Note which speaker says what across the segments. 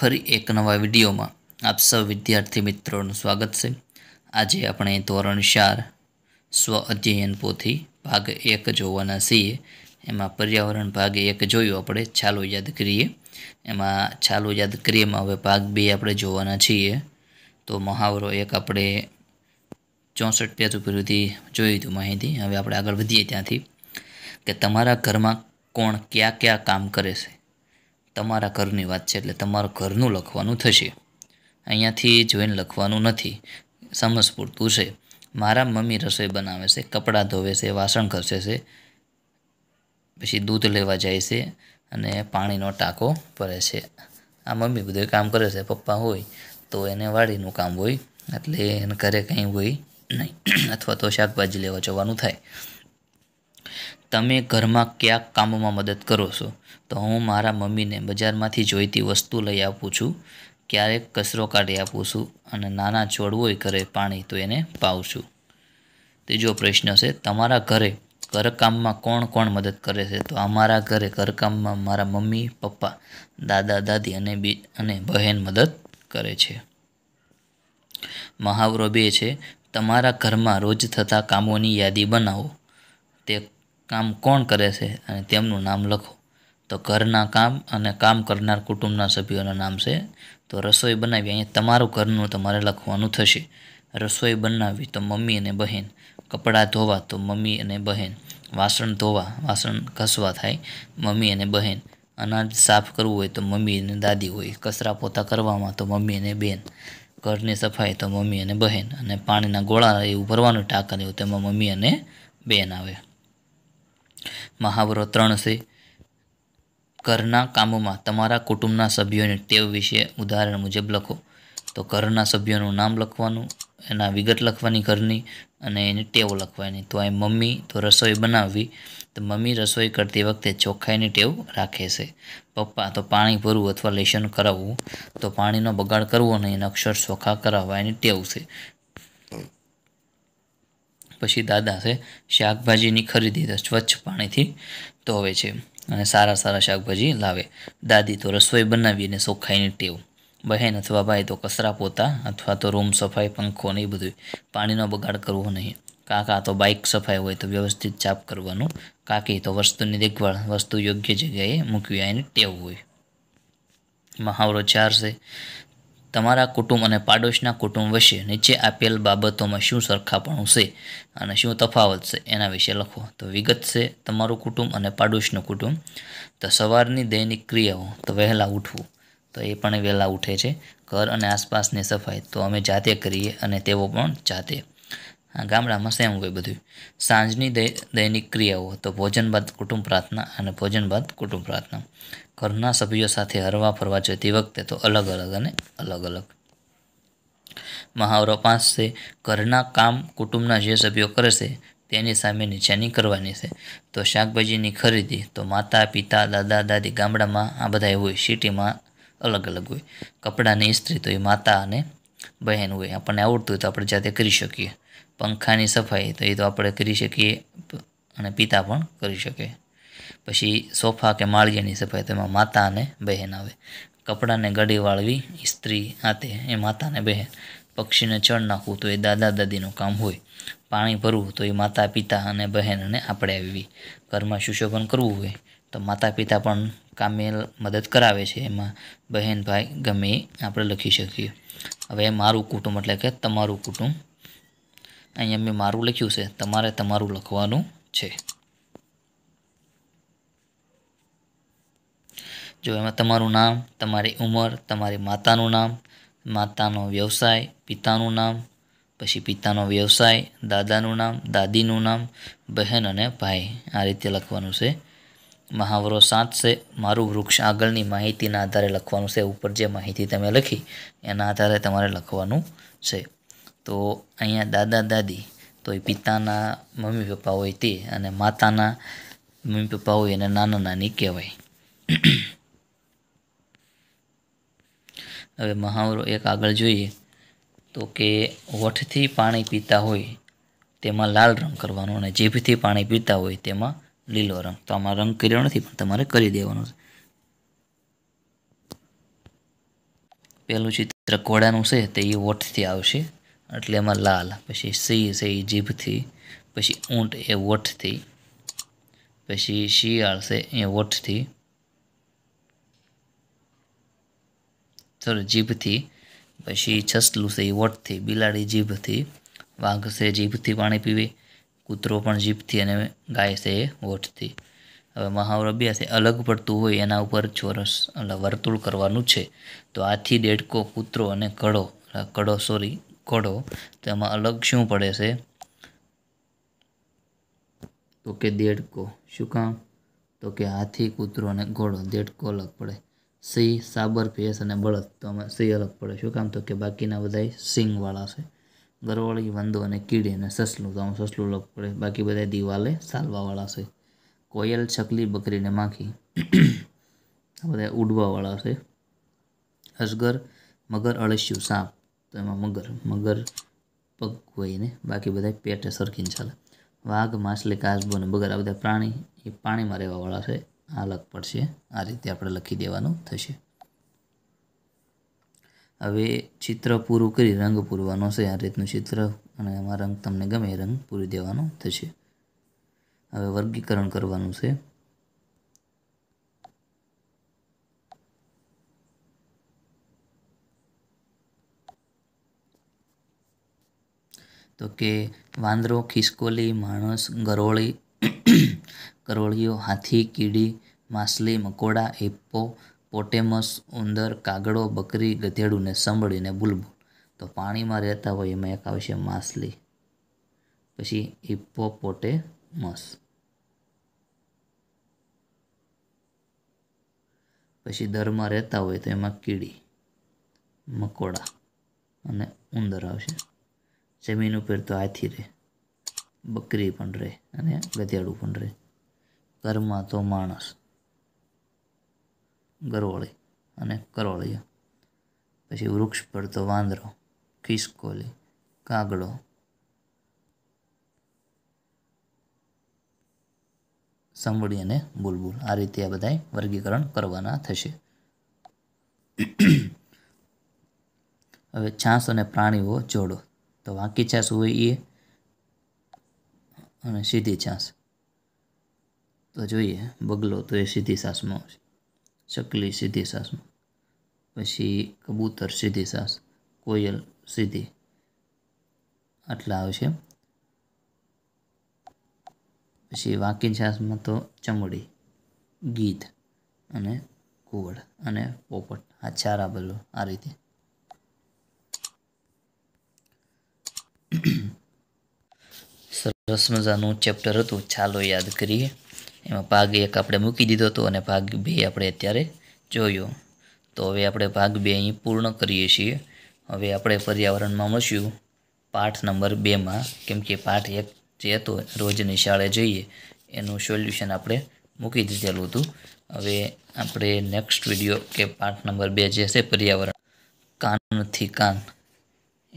Speaker 1: ફરી એક નવા વિડીયોમાં આપ સૌ વિદ્યાર્થી મિત્રોનું સ્વાગત છે આજે આપણે ધોરણ ચાર સ્વ અધ્યયન પોથી ભાગ એક જોવાના છીએ એમાં પર્યાવરણ ભાગ એક જોયું આપણે ચાલો યાદ કરીએ એમાં ચાલો યાદ કરીએમાં હવે ભાગ બે આપણે જોવાના છીએ તો મહાવરો એક આપણે ચોસઠ પેજ ઉપર સુધી જોયું હતું માહિતી હવે આપણે આગળ વધીએ ત્યાંથી કે તમારા ઘરમાં કોણ કયા કયા કામ કરે છે તમારા ઘરની વાત છે એટલે તમારું ઘરનું લખવાનું થશે અહીંયાથી જોઈને લખવાનું નથી સમજ પૂરતું છે મારા મમ્મી રસોઈ બનાવે છે કપડાં ધોવે છે વાસણ ઘસે છે પછી દૂધ લેવા જાય છે અને પાણીનો ટાંકો ભરે છે આ મમ્મી બધું કામ કરે છે પપ્પા હોય તો એને વાડીનું કામ હોય એટલે એને ઘરે કંઈ હોય નહીં અથવા તો શાકભાજી લેવા જવાનું થાય તમે ઘરમાં ક્યાંક કામમાં મદદ કરો છો તો હું મારા મમ્મીને બજારમાંથી જોઈતી વસ્તુ લઈ આપું છું ક્યારેક કચરો કાઢી આપું છું અને નાના છોડ હોય ઘરે પાણી તો એને પાઉં છું ત્રીજો પ્રશ્ન છે તમારા ઘરે ઘરકામમાં કોણ કોણ મદદ કરે છે તો અમારા ઘરે ઘરકામમાં મારા મમ્મી પપ્પા દાદા દાદી અને બી અને બહેન મદદ કરે છે મહાવરો બે છે તમારા ઘરમાં રોજ થતા કામોની યાદી બનાવો તે કામ કોણ કરે છે અને તેમનું નામ લખો તો ઘરના કામ અને કામ કરનાર કુટુંબના સભ્યોના નામ છે તો રસોઈ બનાવી અહીંયા તમારું ઘરનું તમારે લખવાનું થશે રસોઈ બનાવવી તો મમ્મી અને બહેન કપડાં ધોવા તો મમ્મી અને બહેન વાસણ ધોવા વાસણ ઘસવા થાય મમ્મી અને બહેન અનાજ સાફ કરવું હોય તો મમ્મી અને દાદી હોય કચરા પોતા કરવામાં તો મમ્મી અને બેન ઘરની સફાઈ તો મમ્મી અને બહેન અને પાણીના ગોળા એવું ભરવાનું ટાંકણ એવું તેમાં મમ્મી અને બેન આવે મહાવરો ત્રણ છે ઘરના કામોમાં તમારા કુટુંબના સભ્યોની ટેવ વિશે ઉદાહરણ મુજબ લખો તો ઘરના સભ્યોનું નામ લખવાનું એના વિગત લખવાની ઘરની અને એની ટેવ લખવાની તો એ મમ્મી તો રસોઈ બનાવવી તો મમ્મી રસોઈ કરતી વખતે ચોખ્ખાઈની ટેવ રાખે છે પપ્પા તો પાણી ભરવું અથવા લેશન કરાવવું તો પાણીનો બગાડ કરવો નહીં અને અક્ષર ચોખ્ખા કરાવવા એની ટેવ છે પછી દાદા છે શાકભાજીની ખરીદી સ્વચ્છ પાણીથી ધોવે છે અને સારા સારા શાકભાજી લાવે દાદી તો રસોઈ બનાવી અને ચોખ્ખાઈની ટેવ બહેન અથવા ભાઈ તો કચરા પોતા અથવા તો રૂમ સફાઈ પંખો ને એ બધું પાણીનો બગાડ કરવો નહીં કાકા તો બાઇક સફાઈ હોય તો વ્યવસ્થિત ચાપ કરવાનું કાકી તો વસ્તુની દેખભાળ વસ્તુ યોગ્ય જગ્યાએ મૂકવી એની ટેવ હોય મહાવરો ચાર છે તમારા કુટુંબ અને પાડોશના કુટુંબ વિશે નીચે આપેલ બાબતોમાં શું સરખાપણું છે અને શું તફાવત છે એના વિશે લખો તો વિગત છે તમારું કુટુંબ અને પાડોશનું કુટુંબ તો સવારની દૈનિક ક્રિયાઓ તો વહેલા ઉઠવું તો એ પણ વહેલા ઉઠે છે ઘર અને આસપાસની સફાઈ તો અમે જાતે કરીએ અને તેઓ પણ જાતે ગામડામાં સેમ હોય બધું સાંજની દૈનિક ક્રિયાઓ તો ભોજન બાદ કુટુંબ પ્રાર્થના અને ભોજન બાદ કુટુંબ પ્રાર્થના ઘરના સભ્યો સાથે હરવા ફરવા જતી વખતે તો અલગ અલગ અને અલગ અલગ મહાવરો પાંચ ઘરના કામ કુટુંબના જે સભ્યો કરે છે તેની સામે નીચેની કરવાની છે તો શાકભાજીની ખરીદી તો માતા પિતા દાદા દાદી ગામડામાં આ બધા હોય સિટીમાં અલગ અલગ હોય કપડાની ઇસ્ત્રી તો એ માતા અને બહેન હોય આપણને આવડતું હોય તો આપણે જાતે કરી શકીએ પંખાની સફાઈ તો એ તો આપણે કરી શકીએ અને પિતા પણ કરી શકીએ પછી સોફા કે માળિયાની સફાઈ તેમાં માતા અને બહેન આવે કપડાને ગળી વાળવી સ્ત્રી હાથે એ માતાને બહેન પક્ષીને ચણ નાખવું તો એ દાદા દાદીનું કામ હોય પાણી ભરવું તો એ માતા પિતા અને બહેનને આપણે આવી ઘરમાં સુશોભન કરવું હોય તો માતા પિતા પણ કામે મદદ કરાવે છે એમાં બહેન ભાઈ ગમે આપણે લખી શકીએ હવે મારું કુટુંબ એટલે કે તમારું કુટુંબ અહીંયા મેં મારું લખ્યું છે તમારે તમારું લખવાનું છે જો એમાં તમારું નામ તમારી ઉંમર તમારી માતાનું નામ માતાનો વ્યવસાય પિતાનું નામ પછી પિતાનો વ્યવસાય દાદાનું નામ દાદીનું નામ બહેન અને ભાઈ આ રીતે લખવાનું છે મહાવરો સાત છે મારું વૃક્ષ આગળની માહિતીના આધારે લખવાનું છે ઉપર જે માહિતી તમે લખી એના આધારે તમારે લખવાનું છે તો અહીંયા દાદા દાદી તો એ પિતાના મમ્મી પપ્પા હોય તે અને માતાના મમ્મી પપ્પા હોય એને નાના નાની કહેવાય હવે મહાવરો એક આગળ જોઈએ તો કે હોઠથી પાણી પીતા હોય તેમાં લાલ રંગ કરવાનો અને જીભથી પાણી પીતા હોય તેમાં લીલો રંગ તો આમાં રંગ કર્યો નથી પણ તમારે કરી દેવાનો છે પહેલું ચિત્ર ઘોડાનું છે તે એ હોઠથી આવશે એટલે એમાં લાલ પછી સિંહ છે એ જીભથી પછી ઊંટ એ હોઠથી પછી શિયાળ છે એ હોઠથી ચલો જીભથી પછી છસલું છે એ વટથી બિલાડી જીભથી વાઘ છે જીભથી પાણી પીવે કૂતરો પણ જીભથી અને ગાય છે એ વટથી હવે મહાવરો બે છે અલગ પડતું હોય એના ઉપર ચોરસ એટલે વર્તુળ કરવાનું છે તો આથી દેડકો કૂતરો અને કડો કડો સોરી કડો તો એમાં અલગ શું પડે છે તો કે દેડકો શું કામ તો કે હાથી કૂતરો અને ઘોડો દેડકો અલગ પડે સિંહ સાબર ભેંસ અને બળદ તો અમે સિંહ અલગ પડે શું કામ તો કે બાકીના બધા સિંગવાળા છે ગરવાળી વંદો અને કીડી અને સસલું તો અમે સસલું અલગ પડે બાકી બધા દિવાલે સાલવાવાળા છે કોયલ છકલી બકરીને માખી બધા ઉડવાવાળા છે અજગર મગર અળસ્યું સાપ તો એમાં મગર મગર પગ હોઈને બાકી બધા પેટે સરખીને ચાલે વાઘ માછલી કાસબો અને બગર આ બધા પ્રાણી એ પાણીમાં રહેવાવાળા છે આ અલગ પડશે આ રીતે આપણે લખી દેવાનું થશે હવે ચિત્ર પૂરું કરી રંગ પૂરવાનો છે આ રીતનું ચિત્ર અને એમાં રંગ તમને ગમે રંગ પૂરી દેવાનો થશે હવે વર્ગીકરણ કરવાનું છે તો કે વાંદરો ખિસકોલી માણસ ગરોળી કરોળીઓ હાથી કીડી માછલી મકોડા પોટેમસ ઉંદર કાગડો બકરી ગધેડું સાંભળીને સાંભળી બુલબુલ તો પાણીમાં રહેતા હોય એમાં એક આવશે માછલી પછી પોટેમસ પછી દરમાં રહેતા હોય તો એમાં કીડી મકોડા અને ઉંદર આવશે જમીન ઉપર તો હાથી રહે બકરી પણ રહે અને ગધેડું પણ રહે ઘરમાં તો માણસ ગરોળી અને કરોળિયા પછી વૃક્ષ પર તો વાંદરો ખિસકોલી કાગડો સાંભળી અને બુલબુલ આ રીતે આ બધાય વર્ગીકરણ કરવાના થશે હવે છાસ અને પ્રાણીઓ જોડો તો વાંકી છાસ હોય એ અને સીધી છાસ તો જોઈએ બગલો તો એ સીધી સાસમાં આવશે ચકલી સીધી સાસમાં પછી કબૂતર સીધી સાસ કોયલ સીધી આટલા આવશે પછી વાંકી છાસમાં તો ચમડી ગીધ અને કુવડ અને પોપટ આ ચારા આવેલું આ રીતે સરસ ચેપ્ટર હતું છાલો યાદ કરીએ એમાં ભાગ એક આપણે મૂકી દીધો હતો અને ભાગ બે આપણે અત્યારે જોયો તો હવે આપણે ભાગ બે અહીં પૂર્ણ કરીએ છીએ હવે આપણે પર્યાવરણમાં મળશું પાઠ નંબર બેમાં કેમ કે પાઠ એક જે હતો રોજની શાળે જઈએ એનું સોલ્યુશન આપણે મૂકી દીધેલું હતું હવે આપણે નેક્સ્ટ વિડીયો કે પાઠ નંબર બે જે છે પર્યાવરણ કાનથી કાન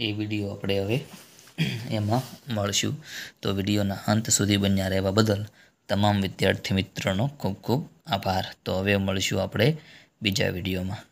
Speaker 1: એ વિડીયો આપણે હવે એમાં મળશું તો વિડીયોના અંત સુધી બન્યા રહેવા બદલ તમામ વિદ્યાર્થી મિત્રોનો ખૂબ ખૂબ આભાર તો હવે મળશું આપણે બીજા વિડીયોમાં